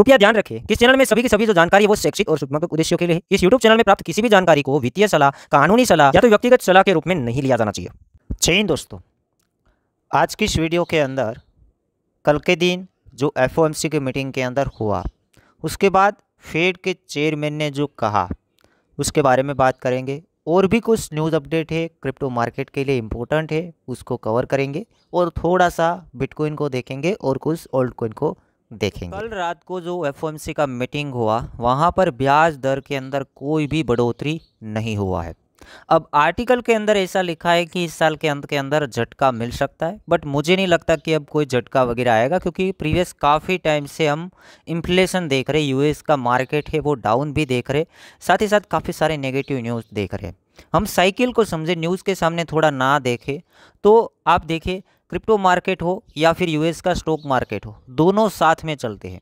कृपया ध्यान रखें कि चैनल में सभी की सभी जो जानकारी है वो शैक्षिक और शुभात्मक उद्देश्यों के लिए इस यूट्यूब चैनल में प्राप्त किसी भी जानकारी को वित्तीय सलाह कानूनी सलाह या तो व्यक्तिगत सलाह के रूप में नहीं लिया जाना चाहिए जय दोस्तों आज की इस वीडियो के अंदर कल के दिन जो एफ की मीटिंग के अंदर हुआ उसके बाद फेड के चेयरमैन ने जो कहा उसके बारे में बात करेंगे और भी कुछ न्यूज़ अपडेट है क्रिप्टो मार्केट के लिए इम्पोर्टेंट है उसको कवर करेंगे और थोड़ा सा बिटकॉइन को देखेंगे और कुछ ओल्ड कोइन को देखेंगे कल रात को जो एफ का मीटिंग हुआ वहाँ पर ब्याज दर के अंदर कोई भी बढ़ोतरी नहीं हुआ है अब आर्टिकल के अंदर ऐसा लिखा है कि इस साल के अंत के अंदर झटका मिल सकता है बट मुझे नहीं लगता कि अब कोई झटका वगैरह आएगा क्योंकि प्रीवियस काफ़ी टाइम से हम इन्फ्लेशन देख रहे यूएस का मार्केट है वो डाउन भी देख रहे साथ ही साथ काफ़ी सारे नेगेटिव न्यूज़ देख रहे हम साइकिल को समझे न्यूज़ के सामने थोड़ा ना देखें तो आप देखें क्रिप्टो मार्केट हो या फिर यूएस का स्टॉक मार्केट हो दोनों साथ में चलते हैं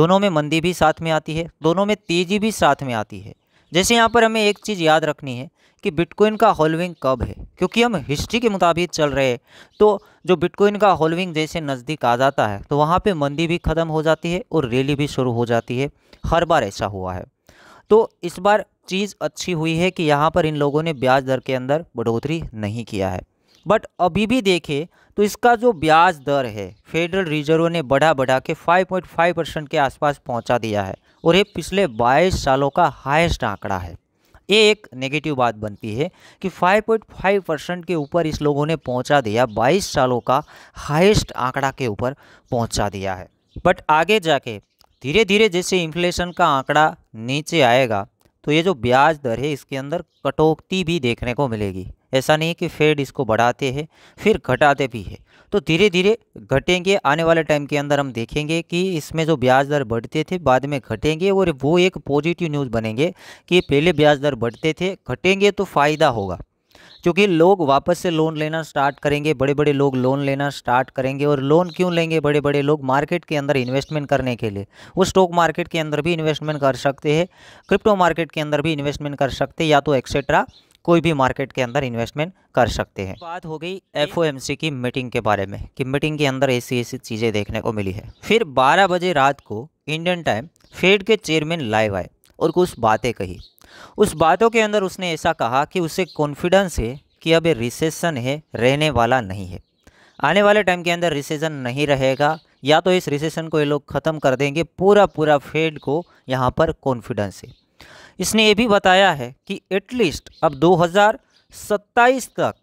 दोनों में मंदी भी साथ में आती है दोनों में तेज़ी भी साथ में आती है जैसे यहाँ पर हमें एक चीज़ याद रखनी है कि बिटकॉइन का होलविंग कब है क्योंकि हम हिस्ट्री के मुताबिक चल रहे हैं तो जो बिटकॉइन का होल्विंग जैसे नज़दीक आ जाता है तो वहाँ पे मंदी भी ख़त्म हो जाती है और रैली भी शुरू हो जाती है हर बार ऐसा हुआ है तो इस बार चीज़ अच्छी हुई है कि यहाँ पर इन लोगों ने ब्याज दर के अंदर बढ़ोतरी नहीं किया है बट अभी भी देखें तो इसका जो ब्याज दर है फेडरल रिजर्व ने बढ़ा बढ़ा के 5.5 परसेंट के आसपास पहुंचा दिया है और ये पिछले 22 सालों का हाईएस्ट आंकड़ा है ये एक नेगेटिव बात बनती है कि 5.5 परसेंट के ऊपर इस लोगों ने पहुंचा दिया 22 सालों का हाईएस्ट आंकड़ा के ऊपर पहुंचा दिया है बट आगे जाके धीरे धीरे जैसे इन्फ्लेशन का आंकड़ा नीचे आएगा तो ये जो ब्याज दर है इसके अंदर कटौती भी देखने को मिलेगी ऐसा नहीं कि फेड इसको बढ़ाते हैं फिर घटाते भी है तो धीरे धीरे घटेंगे आने वाले टाइम के अंदर हम देखेंगे कि इसमें जो ब्याज दर बढ़ते थे बाद में घटेंगे और वो एक पॉजिटिव न्यूज़ बनेंगे कि पहले ब्याज दर बढ़ते थे घटेंगे तो फ़ायदा होगा क्योंकि लोग वापस से लोन लेना स्टार्ट करेंगे बड़े बड़े लोग लोन लेना स्टार्ट करेंगे और लोन क्यों लेंगे बड़े बड़े लोग मार्केट के अंदर इन्वेस्टमेंट करने के लिए वो स्टॉक मार्केट के अंदर भी इन्वेस्टमेंट कर सकते हैं क्रिप्टो मार्केट के अंदर भी इन्वेस्टमेंट कर सकते या तो एक्सेट्रा कोई भी मार्केट के अंदर इन्वेस्टमेंट कर सकते हैं बात हो गई एफओएमसी की मीटिंग के बारे में कि मीटिंग के अंदर ऐसी ऐसी चीज़ें देखने को मिली है फिर 12 बजे रात को इंडियन टाइम फेड के चेयरमैन लाइव आए और कुछ बातें कही उस बातों के अंदर उसने ऐसा कहा कि उसे कॉन्फिडेंस है कि अब रिसेशन है रहने वाला नहीं है आने वाले टाइम के अंदर रिसेशन नहीं रहेगा या तो इस रिसेशन को ये लोग ख़त्म कर देंगे पूरा पूरा फेड को यहाँ पर कॉन्फिडेंस है इसने ये भी बताया है कि एटलीस्ट अब 2027 तक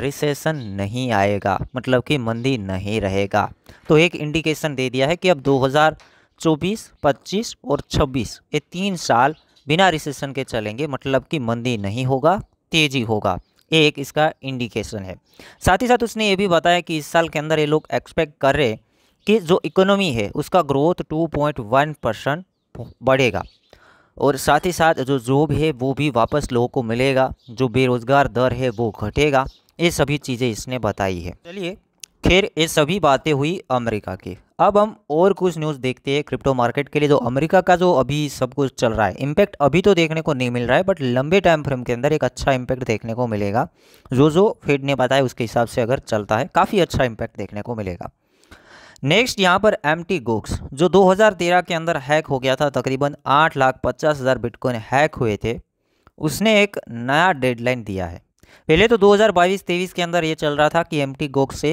रिसेशन नहीं आएगा मतलब कि मंदी नहीं रहेगा तो एक इंडिकेशन दे दिया है कि अब 2024, 25 और 26 ये तीन साल बिना रिसेशन के चलेंगे मतलब कि मंदी नहीं होगा तेजी होगा ये एक इसका इंडिकेशन है साथ ही साथ उसने ये भी बताया कि इस साल के अंदर ये लोग एक्सपेक्ट कर रहे कि जो इकोनॉमी है उसका ग्रोथ 2.1 परसेंट बढ़ेगा और साथ ही साथ जो जॉब है वो भी वापस लोगों को मिलेगा जो बेरोज़गार दर है वो घटेगा ये सभी चीज़ें इसने बताई है चलिए खैर ये सभी बातें हुई अमेरिका की अब हम और कुछ न्यूज़ देखते हैं क्रिप्टो मार्केट के लिए जो अमेरिका का जो अभी सब कुछ चल रहा है इम्पैक्ट अभी तो देखने को नहीं मिल रहा है बट लंबे टाइम फ्रेम के अंदर एक अच्छा इम्पैक्ट देखने को मिलेगा जो जो फेड ने बताया उसके हिसाब से अगर चलता है काफ़ी अच्छा इम्पैक्ट देखने को मिलेगा नेक्स्ट यहाँ पर एम टी गोक्स जो दो के अंदर हैक हो गया था तकरीबन आठ लाख पचास हज़ार बिटकॉइन हैक हुए थे उसने एक नया डेडलाइन दिया है पहले तो 2022-23 के अंदर ये चल रहा था कि एम टी गोक्स से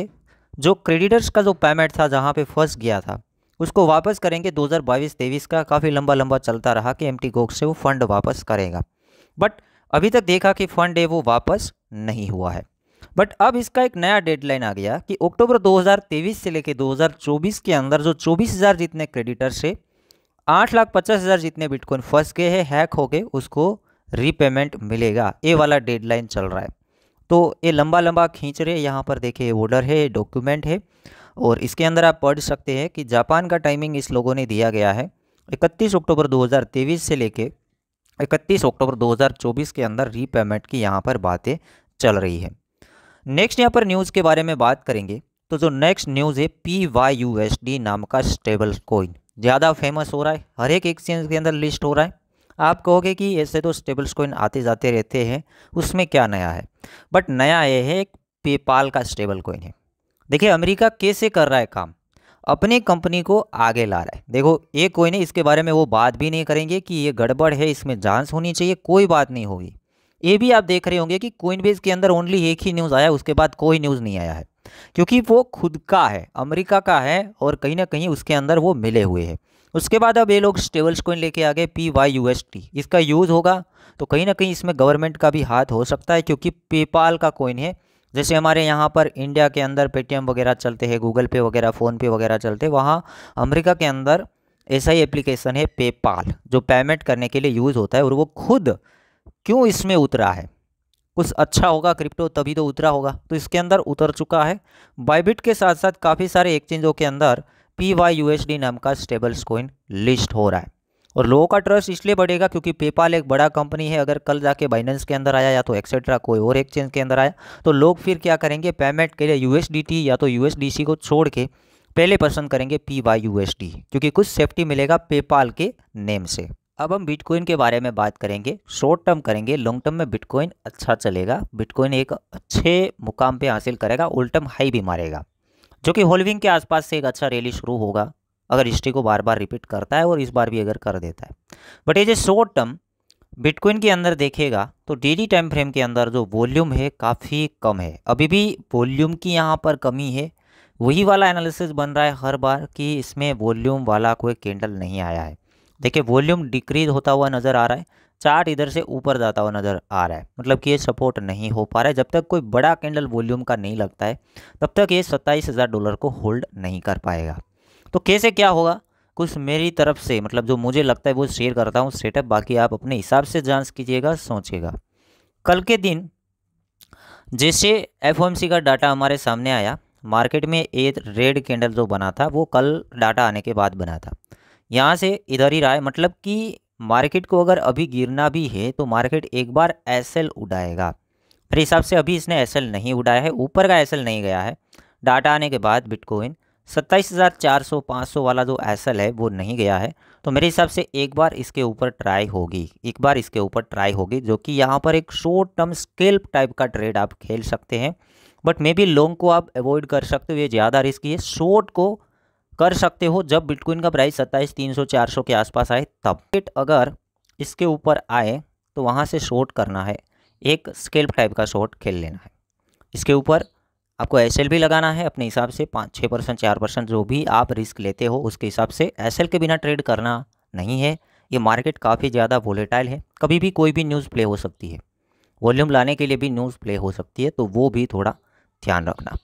जो क्रेडिटर्स का जो पेमेंट था जहाँ पे फंस गया था उसको वापस करेंगे 2022-23 का काफ़ी लंबा लंबा चलता रहा कि एम टी से वो फंड वापस करेगा बट अभी तक देखा कि फंड है वो वापस नहीं हुआ है बट अब इसका एक नया डेडलाइन आ गया कि अक्टूबर 2023 से लेकर 2024 के अंदर जो 24,000 जितने क्रेडिटर से आठ लाख पचास हज़ार जितने बिटकॉइन फंस गए हैं हैक हो गए उसको रीपेमेंट मिलेगा ये वाला डेडलाइन चल रहा है तो ये लंबा लंबा खींच रहे यहाँ पर देखिए ऑर्डर है डॉक्यूमेंट है और इसके अंदर आप पढ़ सकते हैं कि जापान का टाइमिंग इस लोगों ने दिया गया है 31 अक्टूबर 2023 से लेके 31 अक्टूबर 2024 के अंदर रीपेमेंट की यहाँ पर बातें चल रही है नेक्स्ट यहाँ पर न्यूज़ के बारे में बात करेंगे तो जो नेक्स्ट न्यूज़ है P Y U S D नाम का स्टेबल कोइन ज़्यादा फेमस हो रहा है हर एक एक्सचेंज के अंदर लिस्ट हो रहा है आप कहोगे कि ऐसे तो स्टेबल्स कोइन आते जाते रहते हैं उसमें क्या नया है बट नया ये है एक पेपाल का स्टेबल कोइन है देखिए अमेरिका कैसे कर रहा है काम अपने कंपनी को आगे ला रहा है देखो ये कोई नहीं इसके बारे में वो बात भी नहीं करेंगे कि ये गड़बड़ है इसमें जांच होनी चाहिए कोई बात नहीं होगी ये भी आप देख रहे होंगे कि कोइन के अंदर ओनली एक ही न्यूज़ आया उसके बाद कोई न्यूज़ नहीं आया है क्योंकि वो खुद का है अमेरिका का है और कहीं ना कहीं उसके अंदर वो मिले हुए हैं उसके बाद अब ये लोग स्टेबल्स कोइन लेके आ गए P Y U S T इसका यूज़ होगा तो कहीं ना कहीं इसमें गवर्नमेंट का भी हाथ हो सकता है क्योंकि पेपाल का कोइन है जैसे हमारे यहाँ पर इंडिया के अंदर पेटीएम वगैरह चलते हैं गूगल पे वगैरह फ़ोनपे वगैरह चलते हैं वहाँ अमेरिका के अंदर ऐसा ही एप्लीकेशन है पेपाल जो पेमेंट करने के लिए यूज़ होता है और वो खुद क्यों इसमें उतरा है कुछ अच्छा होगा क्रिप्टो तभी तो उतरा होगा तो इसके अंदर उतर चुका है बाइबिट के साथ साथ काफ़ी सारे एक्सचेंजों के अंदर P Y U S D नाम का स्टेबल्स कोइन लिस्ट हो रहा है और लोगों का ट्रस्ट इसलिए बढ़ेगा क्योंकि पेपाल एक बड़ा कंपनी है अगर कल जाके बाइनेंस के अंदर आया या तो एक्सेट्रा कोई और एक्सचेंज के अंदर आया तो लोग फिर क्या करेंगे पेमेंट के लिए टी या तो सी को छोड़ के पहले पसंद करेंगे P Y U S D क्योंकि कुछ सेफ्टी मिलेगा पेपाल के नेम से अब हम बिटकॉइन के बारे में बात करेंगे शॉर्ट टर्म करेंगे लॉन्ग टर्म में बिटकॉइन अच्छा चलेगा बिटकॉइन एक अच्छे मुकाम पे हासिल करेगा ओल्ड टर्म हाई भी मारेगा जो कि होलविंग के आसपास से एक अच्छा रैली शुरू होगा अगर हिस्ट्री को बार बार रिपीट करता है और इस बार भी अगर कर देता है बट ये जो शॉर्ट टर्म बिटकॉइन के अंदर देखेगा तो डेली टाइम फ्रेम के अंदर जो वॉल्यूम है काफ़ी कम है अभी भी वॉल्यूम की यहाँ पर कमी है वही वाला एनालिसिस बन रहा है हर बार कि इसमें वॉल्यूम वाला कोई कैंडल नहीं आया है देखिए वॉल्यूम डिक्रीज होता हुआ नज़र आ रहा है चार्ट इधर से ऊपर जाता हुआ नज़र आ रहा है मतलब कि ये सपोर्ट नहीं हो पा रहा है जब तक कोई बड़ा कैंडल वॉल्यूम का नहीं लगता है तब तक ये सत्ताईस हज़ार डॉलर को होल्ड नहीं कर पाएगा तो कैसे क्या होगा कुछ मेरी तरफ से मतलब जो मुझे लगता है वो शेयर करता हूँ सेटअप बाकी आप अपने हिसाब से जांच कीजिएगा सोचिएगा कल के दिन जैसे एफ का डाटा हमारे सामने आया मार्केट में एक रेड कैंडल जो बना था वो कल डाटा आने के बाद बना था यहाँ से इधर ही रहा है मतलब कि मार्केट को अगर अभी गिरना भी है तो मार्केट एक बार एस उड़ाएगा मेरे हिसाब से अभी इसने एस नहीं उड़ाया है ऊपर का एस नहीं गया है डाटा आने के बाद बिटकॉइन सत्ताईस हज़ार चार सौ पाँच सौ वाला जो एस है वो नहीं गया है तो मेरे हिसाब से एक बार इसके ऊपर ट्राई होगी एक बार इसके ऊपर ट्राई होगी जो कि यहाँ पर एक शॉर्ट टर्म स्केल्प टाइप का ट्रेड आप खेल सकते हैं बट मे बी लॉन्ग को आप अवॉइड कर सकते हो ये ज़्यादा रिस्की है शॉर्ट को कर सकते हो जब बिटकॉइन का प्राइस सत्ताईस तीन सौ चार सौ के आसपास आए तब रेट अगर इसके ऊपर आए तो वहाँ से शॉर्ट करना है एक स्केल्प टाइप का शॉर्ट खेल लेना है इसके ऊपर आपको एस भी लगाना है अपने हिसाब से पाँच छः परसेंट चार परसेंट जो भी आप रिस्क लेते हो उसके हिसाब से एस के बिना ट्रेड करना नहीं है ये मार्केट काफ़ी ज़्यादा वोलेटाइल है कभी भी कोई भी न्यूज़ प्ले हो सकती है वॉल्यूम लाने के लिए भी न्यूज़ प्ले हो सकती है तो वो भी थोड़ा ध्यान रखना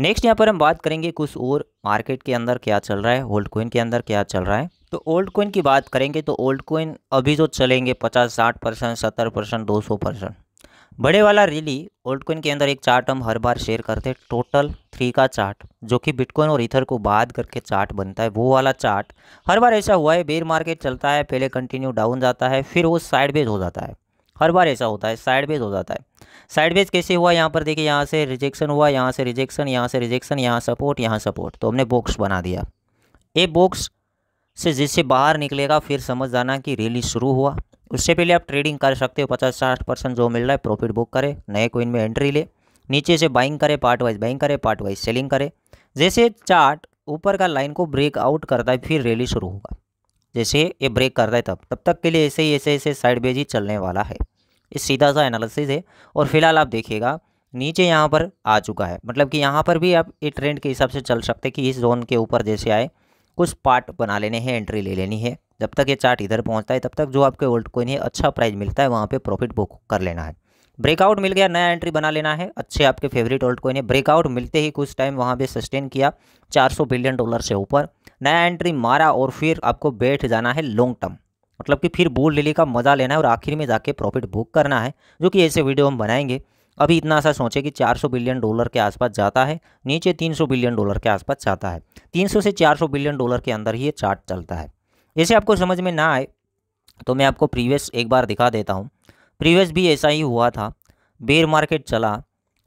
नेक्स्ट यहाँ पर हम बात करेंगे कुछ और मार्केट के अंदर क्या चल रहा है ओल्ड कोइन के अंदर क्या चल रहा है तो ओल्ड कोइन की बात करेंगे तो ओल्ड कोइन अभी जो तो चलेंगे पचास साठ परसेंट सत्तर परसेंट दो सौ परसेंट बड़े वाला रैली ओल्ड कोइन के अंदर एक चार्ट हम हर बार शेयर करते हैं टोटल थ्री का चार्ट जो कि बिटकॉइन और इथर को बाद करके चार्ट बनता है वो वाला चार्ट हर बार ऐसा हुआ है बेर मार्केट चलता है पहले कंटिन्यू डाउन जाता है फिर वो साइड बेज हो जाता है हर बार ऐसा होता है साइड बेज हो जाता है साइडवेज कैसे हुआ यहाँ पर देखिए यहाँ से रिजेक्शन हुआ यहाँ से रिजेक्शन यहाँ से रिजेक्शन यहाँ सपोर्ट यहाँ सपोर्ट तो हमने बॉक्स बना दिया ये बॉक्स से जिससे बाहर निकलेगा फिर समझ जाना कि रैली शुरू हुआ उससे पहले आप ट्रेडिंग कर सकते हो पचास साठ परसेंट जो मिल रहा है प्रॉफिट बुक करें नए कोइन में एंट्री ले नीचे से बाइंग करें पार्ट वाइज बाइंग करें पार्ट वाइज सेलिंग करें जैसे चार्ट ऊपर का लाइन को ब्रेक आउट करता है फिर रैली शुरू होगा जैसे ये ब्रेक करता है तब तब तक के लिए ऐसे ही ऐसे ऐसे साइड बेज ही चलने वाला है इस सीधा सा एनालिसिस है और फिलहाल आप देखिएगा नीचे यहाँ पर आ चुका है मतलब कि यहाँ पर भी आप ये ट्रेंड के हिसाब से चल सकते कि इस जोन के ऊपर जैसे आए कुछ पार्ट बना लेने हैं एंट्री ले लेनी है जब तक ये चार्ट इधर पहुँचता है तब तक जो आपके ओल्ड कोइन है अच्छा प्राइस मिलता है वहाँ पर प्रॉफिट बुक कर लेना है ब्रेकआउट मिल गया नया एंट्री बना लेना है अच्छे आपके फेवरेट ओल्ड कोइन है ब्रेकआउट मिलते ही कुछ टाइम वहाँ पर सस्टेन किया चार बिलियन डॉलर से ऊपर नया एंट्री मारा और फिर आपको बैठ जाना है लॉन्ग टर्म मतलब कि फिर बोल लेली का मज़ा लेना है और आखिर में जाके प्रॉफिट बुक करना है जो कि ऐसे वीडियो हम बनाएंगे अभी इतना सा सोचें कि 400 बिलियन डॉलर के आसपास जाता है नीचे 300 बिलियन डॉलर के आसपास जाता है 300 से 400 बिलियन डॉलर के अंदर ही ये चार्ट चलता है ऐसे आपको समझ में ना आए तो मैं आपको प्रीवियस एक बार दिखा देता हूँ प्रीवियस भी ऐसा ही हुआ था बेयर मार्केट चला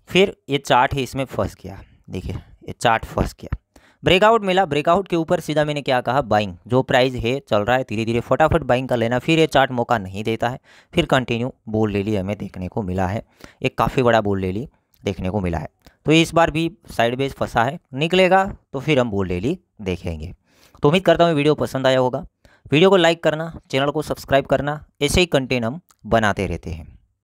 फिर ये चार्ट ही इसमें फंस गया देखिए ये चार्ट फंस गया ब्रेकआउट मिला ब्रेकआउट के ऊपर सीधा मैंने क्या कहा बाइंग जो प्राइस है चल रहा है धीरे धीरे फटाफट बाइंग का लेना फिर ये चार्ट मौका नहीं देता है फिर कंटिन्यू बोल ले ली हमें देखने को मिला है एक काफ़ी बड़ा बोल ले ली देखने को मिला है तो इस बार भी साइड बेज फंसा है निकलेगा तो फिर हम बोल ले ली देखेंगे तो उम्मीद करता हूँ वीडियो पसंद आया होगा वीडियो को लाइक करना चैनल को सब्सक्राइब करना ऐसे ही कंटेंट हम बनाते रहते हैं